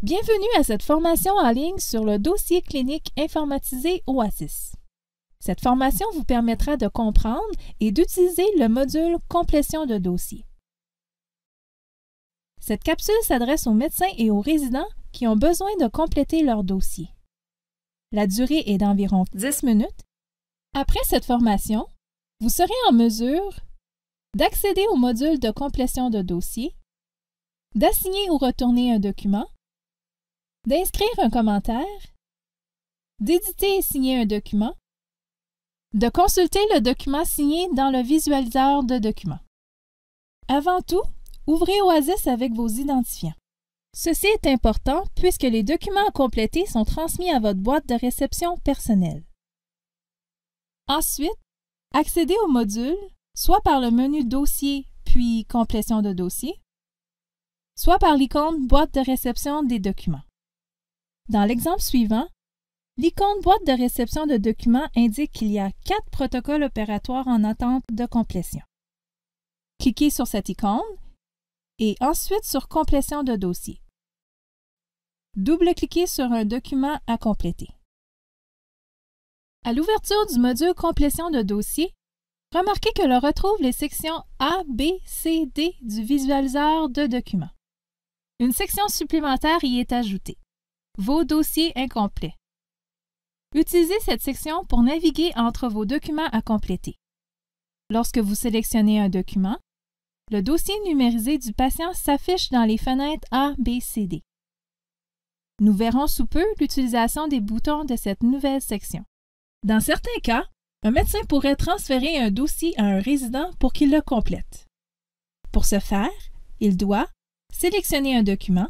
Bienvenue à cette formation en ligne sur le dossier clinique informatisé OASIS. Cette formation vous permettra de comprendre et d'utiliser le module Complétion de dossier. Cette capsule s'adresse aux médecins et aux résidents qui ont besoin de compléter leur dossier. La durée est d'environ 10 minutes. Après cette formation, vous serez en mesure d'accéder au module de complétion de dossier, d'assigner ou retourner un document, d'inscrire un commentaire, d'éditer et signer un document, de consulter le document signé dans le visualiseur de documents. Avant tout, ouvrez Oasis avec vos identifiants. Ceci est important puisque les documents à compléter sont transmis à votre boîte de réception personnelle. Ensuite, accédez au module, soit par le menu Dossier puis Complétion de dossier, soit par l'icône Boîte de réception des documents. Dans l'exemple suivant, l'icône boîte de réception de documents indique qu'il y a quatre protocoles opératoires en attente de complétion. Cliquez sur cette icône et ensuite sur Complétion de dossier. Double-cliquez sur un document à compléter. À l'ouverture du module Complétion de dossier, remarquez que l'on retrouve les sections A, B, C, D du visualiseur de documents. Une section supplémentaire y est ajoutée. Vos dossiers incomplets. Utilisez cette section pour naviguer entre vos documents à compléter. Lorsque vous sélectionnez un document, le dossier numérisé du patient s'affiche dans les fenêtres A, B, C, D. Nous verrons sous peu l'utilisation des boutons de cette nouvelle section. Dans certains cas, un médecin pourrait transférer un dossier à un résident pour qu'il le complète. Pour ce faire, il doit sélectionner un document,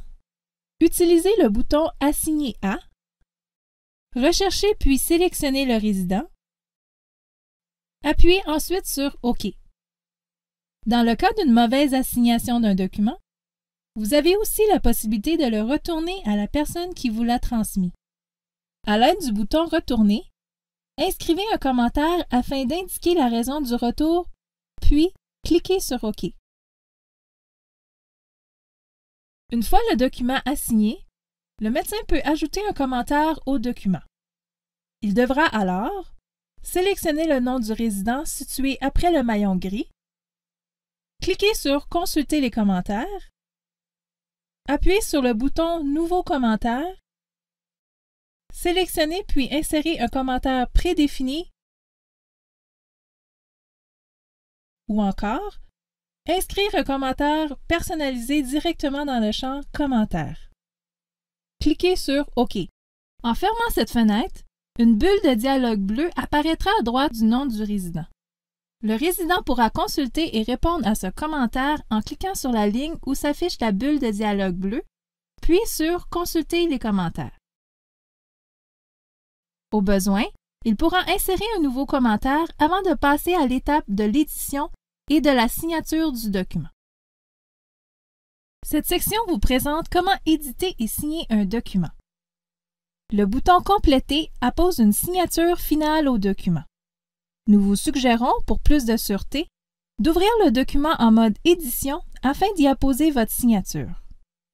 Utilisez le bouton Assigner à. Recherchez puis sélectionnez le résident. Appuyez ensuite sur OK. Dans le cas d'une mauvaise assignation d'un document, vous avez aussi la possibilité de le retourner à la personne qui vous l'a transmis. À l'aide du bouton Retourner, inscrivez un commentaire afin d'indiquer la raison du retour, puis cliquez sur OK. Une fois le document assigné, le médecin peut ajouter un commentaire au document. Il devra alors sélectionner le nom du résident situé après le maillon gris, cliquer sur Consulter les commentaires, appuyer sur le bouton Nouveau commentaire, sélectionner puis insérer un commentaire prédéfini ou encore Inscrire un commentaire personnalisé directement dans le champ Commentaires ». Cliquez sur OK. En fermant cette fenêtre, une bulle de dialogue bleu apparaîtra à droite du nom du résident. Le résident pourra consulter et répondre à ce commentaire en cliquant sur la ligne où s'affiche la bulle de dialogue bleu, puis sur Consulter les commentaires. Au besoin, il pourra insérer un nouveau commentaire avant de passer à l'étape de l'édition et de la signature du document. Cette section vous présente comment éditer et signer un document. Le bouton Compléter appose une signature finale au document. Nous vous suggérons, pour plus de sûreté, d'ouvrir le document en mode Édition afin d'y apposer votre signature.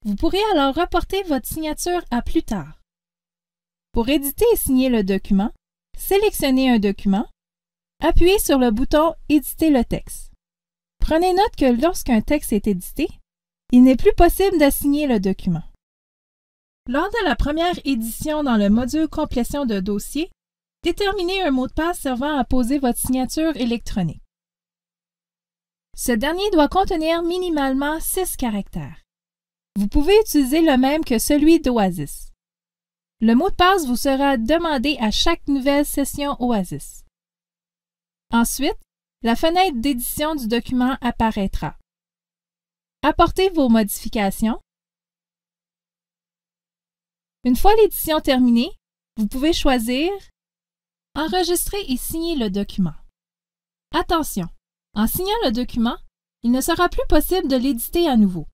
Vous pourrez alors reporter votre signature à plus tard. Pour éditer et signer le document, sélectionnez un document, appuyez sur le bouton Éditer le texte. Prenez note que lorsqu'un texte est édité, il n'est plus possible d'assigner le document. Lors de la première édition dans le module complétion de dossier, déterminez un mot de passe servant à poser votre signature électronique. Ce dernier doit contenir minimalement 6 caractères. Vous pouvez utiliser le même que celui d'Oasis. Le mot de passe vous sera demandé à chaque nouvelle session Oasis. Ensuite, la fenêtre d'édition du document apparaîtra. Apportez vos modifications. Une fois l'édition terminée, vous pouvez choisir Enregistrer et signer le document. Attention, en signant le document, il ne sera plus possible de l'éditer à nouveau.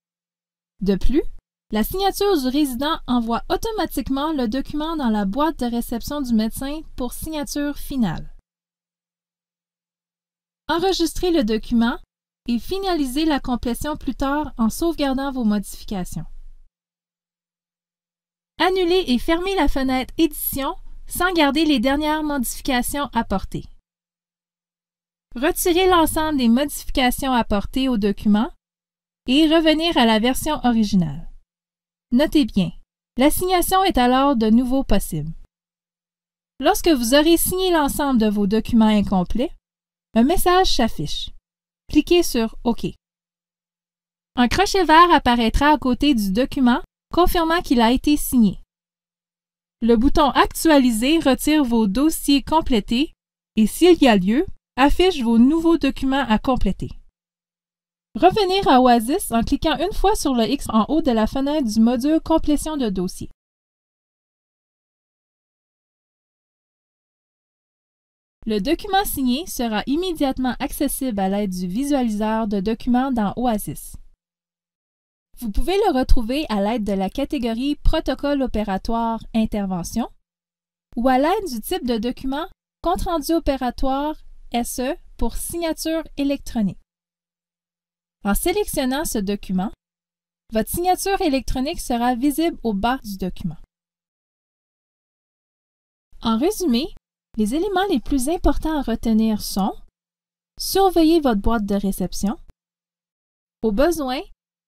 De plus, la signature du résident envoie automatiquement le document dans la boîte de réception du médecin pour signature finale enregistrez le document et finalisez la complétion plus tard en sauvegardant vos modifications. Annulez et fermez la fenêtre Édition sans garder les dernières modifications apportées. Retirez l'ensemble des modifications apportées au document et revenir à la version originale. Notez bien, l'assignation est alors de nouveau possible. Lorsque vous aurez signé l'ensemble de vos documents incomplets, un message s'affiche. Cliquez sur OK. Un crochet vert apparaîtra à côté du document confirmant qu'il a été signé. Le bouton Actualiser retire vos dossiers complétés et, s'il y a lieu, affiche vos nouveaux documents à compléter. Revenir à Oasis en cliquant une fois sur le X en haut de la fenêtre du module Complétion de dossier. Le document signé sera immédiatement accessible à l'aide du visualiseur de documents dans Oasis. Vous pouvez le retrouver à l'aide de la catégorie Protocole opératoire Intervention ou à l'aide du type de document Compte rendu opératoire SE pour signature électronique. En sélectionnant ce document, votre signature électronique sera visible au bas du document. En résumé, les éléments les plus importants à retenir sont Surveiller votre boîte de réception. Au besoin,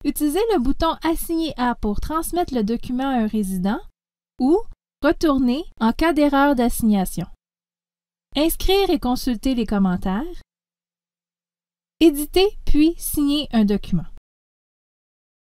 utilisez le bouton Assigner à pour transmettre le document à un résident ou Retourner en cas d'erreur d'assignation. Inscrire et consulter les commentaires. Éditer puis signer un document.